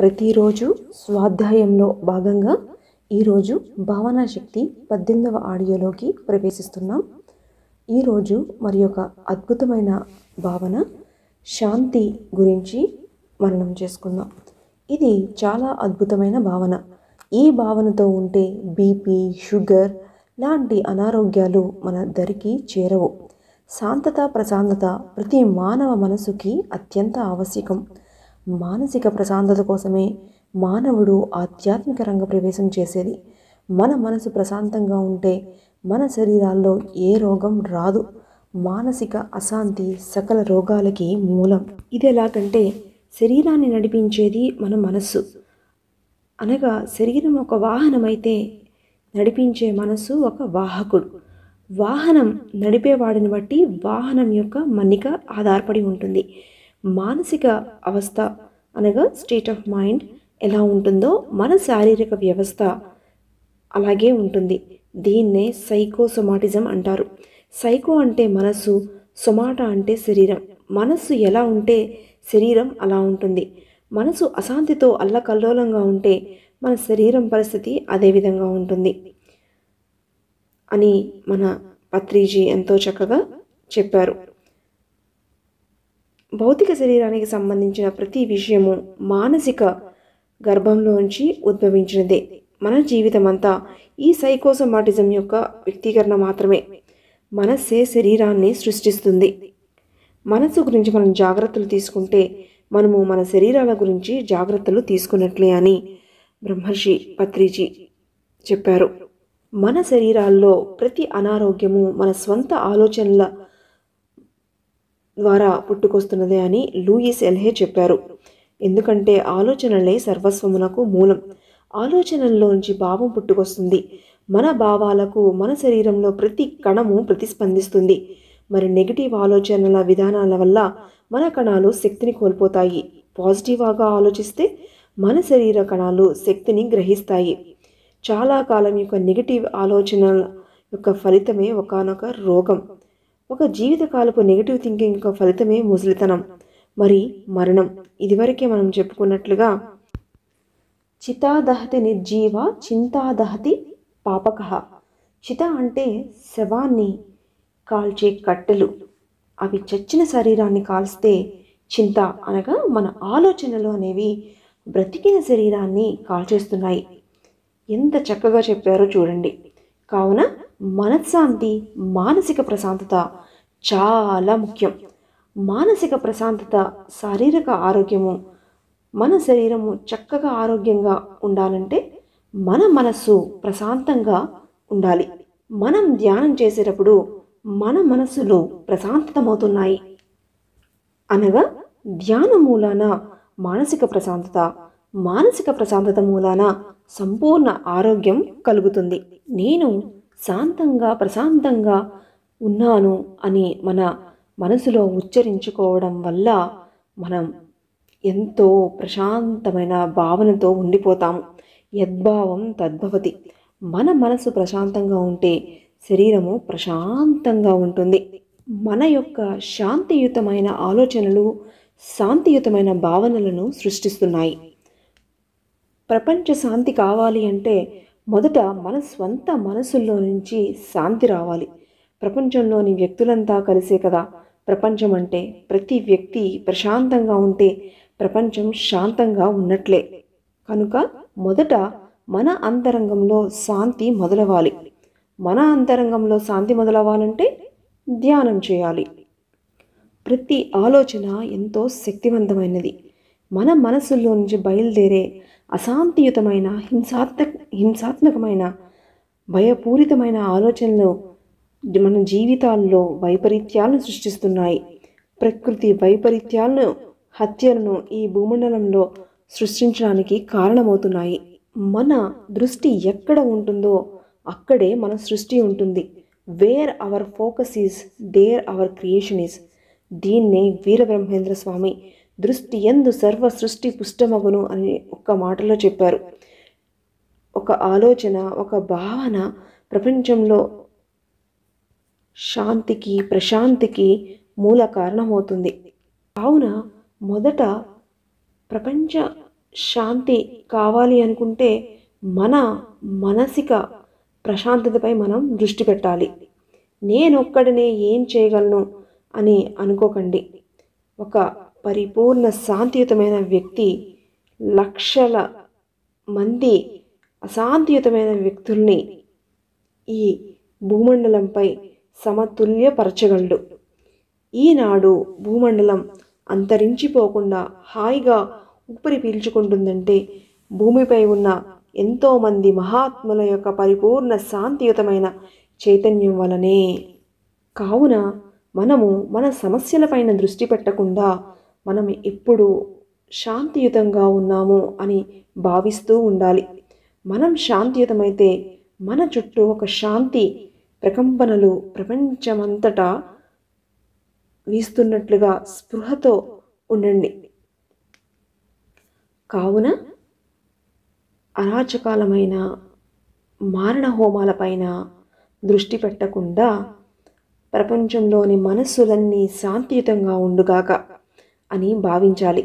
ప్రతిరోజు స్వాధ్యాయంలో భాగంగా ఈరోజు భావనా శక్తి పద్దెనిమిదవ ఆడియోలోకి ప్రవేశిస్తున్నాం ఈరోజు మరి ఒక అద్భుతమైన భావన శాంతి గురించి మననం చేసుకుందాం ఇది చాలా అద్భుతమైన భావన ఈ భావనతో ఉంటే బీపీ షుగర్ లాంటి అనారోగ్యాలు మన దరికి చేరవు శాంతత ప్రశాంతత ప్రతి మానవ మనసుకి అత్యంత ఆవశ్యకం మానసిక ప్రశాంతత కోసమే మానవుడు ఆధ్యాత్మిక రంగ ప్రవేశం చేసేది మన మనసు ప్రశాంతంగా ఉంటే మన శరీరాల్లో ఏ రోగం రాదు మానసిక అశాంతి సకల రోగాలకి మూలం ఇది ఎలాగంటే శరీరాన్ని నడిపించేది మన మనస్సు అనగా శరీరం ఒక వాహనమైతే నడిపించే మనస్సు ఒక వాహకుడు వాహనం నడిపేవాడిని బట్టి వాహనం యొక్క మన్నిక ఆధారపడి ఉంటుంది మానసిక అవస్థ అనగా స్టేట్ ఆఫ్ మైండ్ ఎలా ఉంటుందో మన శారీరక వ్యవస్థ అలాగే ఉంటుంది దీన్నే సైకోసొమాటిజం అంటారు సైకో అంటే మనసు సొమాట అంటే శరీరం మనస్సు ఎలా ఉంటే శరీరం అలా ఉంటుంది మనసు అశాంతితో అల్లకల్లోలంగా ఉంటే మన శరీరం పరిస్థితి అదే విధంగా ఉంటుంది అని మన పత్రిజీ ఎంతో చక్కగా చెప్పారు భౌతిక శరీరానికి సంబంధించిన ప్రతి విషయము మానసిక గర్భంలోంచి ఉద్భవించినదే మన జీవితం అంతా ఈ సైకోసమాటిజం యొక్క వ్యక్తీకరణ మాత్రమే మనస్సే శరీరాన్ని సృష్టిస్తుంది మనసు గురించి మనం జాగ్రత్తలు తీసుకుంటే మనము మన శరీరాల గురించి జాగ్రత్తలు తీసుకున్నట్లే అని బ్రహ్మర్షి పత్రిజీ చెప్పారు మన శరీరాల్లో ప్రతి అనారోగ్యము మన స్వంత ఆలోచనల ద్వారా పుట్టుకొస్తున్నదే అని లూయిస్ ఎల్హే చెప్పారు ఎందుకంటే ఆలోచనలే సర్వస్వమునకు మూలం ఆలోచనల్లోంచి భావం పుట్టుకొస్తుంది మన భావాలకు మన శరీరంలో ప్రతి కణము ప్రతిస్పందిస్తుంది మరి నెగిటివ్ ఆలోచనల విధానాల వల్ల మన కణాలు శక్తిని కోల్పోతాయి పాజిటివ్గా ఆలోచిస్తే మన శరీర కణాలు శక్తిని గ్రహిస్తాయి చాలా కాలం యొక్క నెగిటివ్ ఆలోచనల యొక్క ఫలితమే ఒకనొక రోగం ఒక జీవితకాలపు నెగిటివ్ థింకింగ్ యొక్క ఫలితమే ముసలితనం మరి మరణం ఇదివరకే మనం చెప్పుకున్నట్లుగా చితాదహతి నిర్జీవ చింతాదహతి పాపక చిత అంటే శవాన్ని కాల్చే కట్టెలు అవి చచ్చిన శరీరాన్ని కాల్స్తే చింత అనగా మన ఆలోచనలు అనేవి బ్రతికిన శరీరాన్ని కాల్చేస్తున్నాయి ఎంత చక్కగా చెప్పారో చూడండి కావున మనశ్శాంతి మానసిక ప్రశాంతత చాలా ముఖ్యం మానసిక ప్రశాంతత శారీరక ఆరోగ్యము మన శరీరము చక్కగా ఆరోగ్యంగా ఉండాలంటే మన మనస్సు ప్రశాంతంగా ఉండాలి మనం ధ్యానం చేసేటప్పుడు మన మనస్సులు ప్రశాంతమవుతున్నాయి అనగా ధ్యానం మూలాన మానసిక ప్రశాంతత మానసిక ప్రశాంతత మూలాన సంపూర్ణ ఆరోగ్యం కలుగుతుంది నేను శాంతంగా ప్రశాంతంగా ఉన్నాను అని మన మనసులో ఉచ్చరించుకోవడం వల్ల మనం ఎంతో ప్రశాంతమైన భావనతో ఉండిపోతాము యద్భావం తద్భవతి మన మనసు ప్రశాంతంగా ఉంటే శరీరము ప్రశాంతంగా ఉంటుంది మన యొక్క శాంతియుతమైన ఆలోచనలు శాంతియుతమైన భావనలను సృష్టిస్తున్నాయి ప్రపంచ శాంతి కావాలి అంటే మొదట మన స్వంత మనసుల్లో నుంచి శాంతి రావాలి ప్రపంచంలోని వ్యక్తులంతా కలిసే కదా ప్రపంచం అంటే ప్రతి వ్యక్తి ప్రశాంతంగా ఉంటే ప్రపంచం శాంతంగా ఉన్నట్లే కనుక మొదట మన అంతరంగంలో శాంతి మొదలవ్వాలి మన అంతరంగంలో శాంతి మొదలవ్వాలంటే ధ్యానం చేయాలి ప్రతి ఆలోచన ఎంతో శక్తివంతమైనది మన మనసుల్లో నుంచి బయలుదేరే అశాంతియుతమైన హింసాత్మక హింసాత్మకమైన భయపూరితమైన ఆలోచనలు మన జీవితాల్లో వైపరీత్యాలను సృష్టిస్తున్నాయి ప్రకృతి వైపరీత్యాలను హత్యలను ఈ భూమండలంలో సృష్టించడానికి కారణమవుతున్నాయి మన దృష్టి ఎక్కడ ఉంటుందో అక్కడే మన సృష్టి ఉంటుంది where our focus is there our creation is దీన్నే వీరబ్రహ్మేంద్ర స్వామి దృష్టి ఎందు సర్వ సృష్టి పుష్టమగును అని ఒక్క మాటలో చెప్పారు ఒక ఆలోచన ఒక భావన ప్రపంచంలో శాంతికి ప్రశాంతికి మూల కారణమవుతుంది కావున మొదట ప్రపంచ శాంతి కావాలి అనుకుంటే మన మానసిక ప్రశాంతతపై మనం దృష్టి పెట్టాలి నేనొక్కడనే ఏం చేయగలను అని అనుకోకండి ఒక పరిపూర్ణ శాంతియుతమైన వ్యక్తి లక్షల మంది అశాంతియుతమైన వ్యక్తుల్ని ఈ భూమండలంపై సమతుల్యపరచగలడు ఈనాడు భూమండలం అంతరించిపోకుండా హాయిగా ఉప్పరి పీల్చుకుంటుందంటే భూమిపై ఉన్న ఎంతోమంది మహాత్ముల యొక్క పరిపూర్ణ శాంతియుతమైన చైతన్యం వలనే కావున మనము మన సమస్యలపైన దృష్టి పెట్టకుండా మనం ఎప్పుడు శాంతియుతంగా ఉన్నాము అని భావిస్తూ ఉండాలి మనం శాంతియుతమైతే మన చుట్టూ ఒక శాంతి ప్రకంపనలు ప్రపంచమంతటా వీస్తున్నట్లుగా స్పృహతో ఉండండి కావున అరాచకాలమైన మారణ హోమాలపైన దృష్టి పెట్టకుండా ప్రపంచంలోని మనస్సులన్నీ శాంతియుతంగా ఉండుగాక అని భావించాలి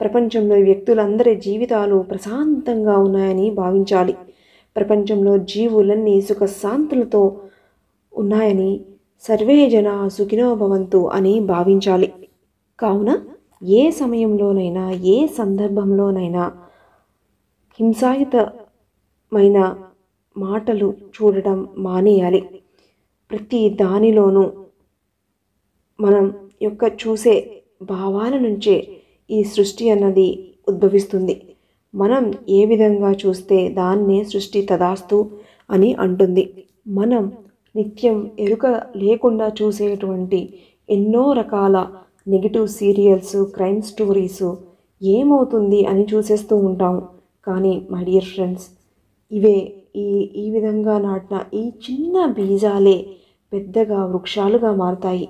ప్రపంచంలో వ్యక్తులందరి జీవితాలు ప్రశాంతంగా ఉన్నాయని భావించాలి ప్రపంచంలో జీవులన్నీ సుఖశాంతులతో ఉన్నాయని సర్వే జన సుఖినోభవంతు అని భావించాలి కావున ఏ సమయంలోనైనా ఏ సందర్భంలోనైనా హింసాయుతమైన మాటలు చూడటం మానేయాలి ప్రతి దానిలోనూ మనం యొక్క చూసే భావాల నుంచే ఈ సృష్టి అన్నది ఉద్భవిస్తుంది మనం ఏ విధంగా చూస్తే దాన్నే సృష్టి తదాస్తు అని అంటుంది మనం నిత్యం ఎరుక లేకుండా చూసేటువంటి ఎన్నో రకాల నెగిటివ్ సీరియల్స్ క్రైమ్ స్టోరీసు ఏమవుతుంది అని చూసేస్తూ ఉంటాం కానీ మై డియర్ ఫ్రెండ్స్ ఇవే ఈ ఈ విధంగా నాటిన ఈ చిన్న బీజాలే పెద్దగా వృక్షాలుగా మారుతాయి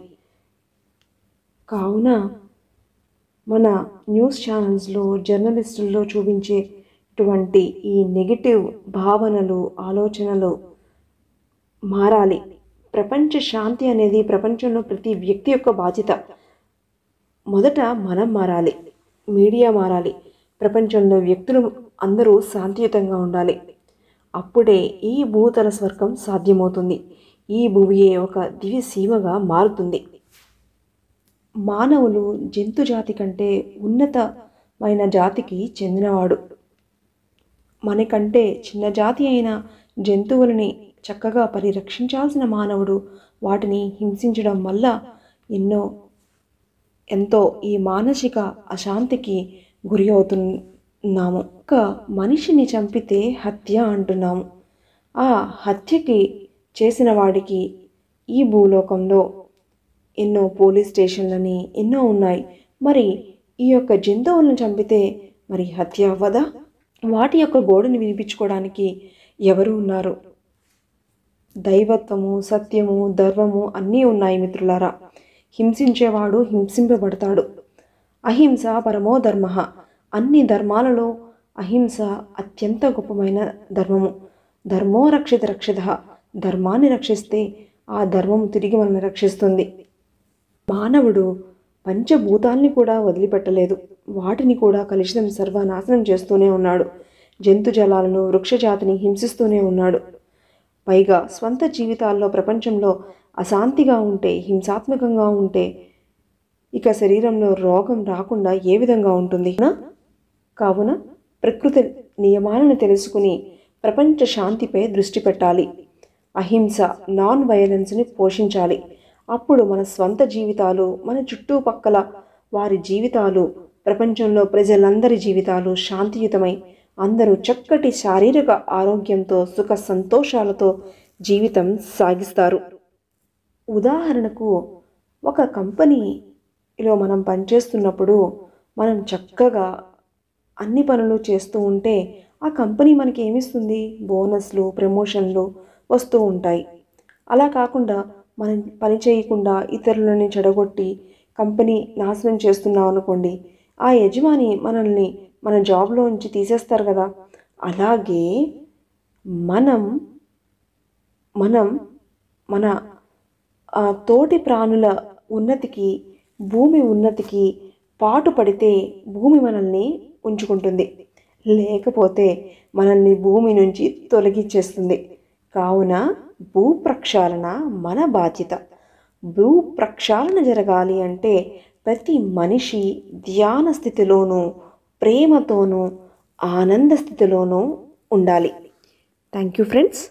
కావున మన న్యూస్ ఛానల్స్లో జర్నలిస్టుల్లో చూపించే ఇటువంటి ఈ నెగిటివ్ భావనలు ఆలోచనలు మారాలి ప్రపంచ శాంతి అనేది ప్రపంచంలో ప్రతి వ్యక్తి యొక్క బాధ్యత మొదట మనం మారాలి మీడియా మారాలి ప్రపంచంలో వ్యక్తులు అందరూ శాంతియుతంగా ఉండాలి అప్పుడే ఈ భూతల స్వర్గం సాధ్యమవుతుంది ఈ భూమియే ఒక సీమగా మారుతుంది మానవులు జంతు జాతి కంటే ఉన్నతమైన జాతికి చెందినవాడు మనకంటే చిన్న జాతి అయిన జంతువులని చక్కగా పరిరక్షించాల్సిన మానవుడు వాటిని హింసించడం వల్ల ఎన్నో ఎంతో ఈ మానసిక అశాంతికి గురి అవుతున్నాము ఒక మనిషిని చంపితే హత్య అంటున్నాము ఆ హత్యకి చేసిన వాడికి ఈ భూలోకంలో ఎన్నో పోలీస్ స్టేషన్లని ఎన్నో ఉన్నాయి మరి ఈ యొక్క జంతువులను చంపితే మరి హత్య అవ్వదా వాటి యొక్క గోడని వినిపించుకోవడానికి ఎవరు ఉన్నారు దైవత్వము సత్యము ధర్మము అన్నీ ఉన్నాయి మిత్రులారా హింసించేవాడు హింసింపబడతాడు అహింస పరమో ధర్మ అన్ని ధర్మాలలో అహింస అత్యంత గొప్పమైన ధర్మము ధర్మో రక్షిత రక్షిత ధర్మాన్ని రక్షిస్తే ఆ ధర్మము తిరిగి మనల్ని రక్షిస్తుంది మానవుడు పంచభూతాల్ని కూడా వదిలిపెట్టలేదు వాటిని కూడా కలుషితం సర్వనాశనం చేస్తూనే ఉన్నాడు జలాలను వృక్షజాతిని హింసిస్తూనే ఉన్నాడు పైగా స్వంత జీవితాల్లో ప్రపంచంలో అశాంతిగా ఉంటే హింసాత్మకంగా ఉంటే ఇక శరీరంలో రోగం రాకుండా ఏ విధంగా ఉంటుంది కావున ప్రకృతి నియమాలను తెలుసుకుని ప్రపంచ శాంతిపై దృష్టి పెట్టాలి అహింస నాన్ వయలెన్స్ని పోషించాలి అప్పుడు మన స్వంత జీవితాలు మన చుట్టుపక్కల వారి జీవితాలు ప్రపంచంలో ప్రజలందరి జీవితాలు శాంతియుతమై అందరూ చక్కటి శారీరక ఆరోగ్యంతో సుఖ సంతోషాలతో జీవితం సాగిస్తారు ఉదాహరణకు ఒక కంపెనీలో మనం పనిచేస్తున్నప్పుడు మనం చక్కగా అన్ని పనులు చేస్తూ ఉంటే ఆ కంపెనీ మనకి ఏమిస్తుంది బోనస్లు ప్రమోషన్లు వస్తూ ఉంటాయి అలా కాకుండా మనం పని చేయకుండా ఇతరులని చెడగొట్టి కంపెనీ నాశనం చేస్తున్నాం అనుకోండి ఆ యజమాని మనల్ని మన జాబ్లోంచి తీసేస్తారు కదా అలాగే మనం మనం మన తోటి ప్రాణుల ఉన్నతికి భూమి ఉన్నతికి పాటు పడితే భూమి మనల్ని ఉంచుకుంటుంది లేకపోతే మనల్ని భూమి నుంచి తొలగించేస్తుంది కావున భూ ప్రక్షాళన మన బాధ్యత భూ ప్రక్షాళన జరగాలి అంటే ప్రతి మనిషి ధ్యాన స్థితిలోనూ ప్రేమతోనూ ఆనంద స్థితిలోనూ ఉండాలి థ్యాంక్ యూ ఫ్రెండ్స్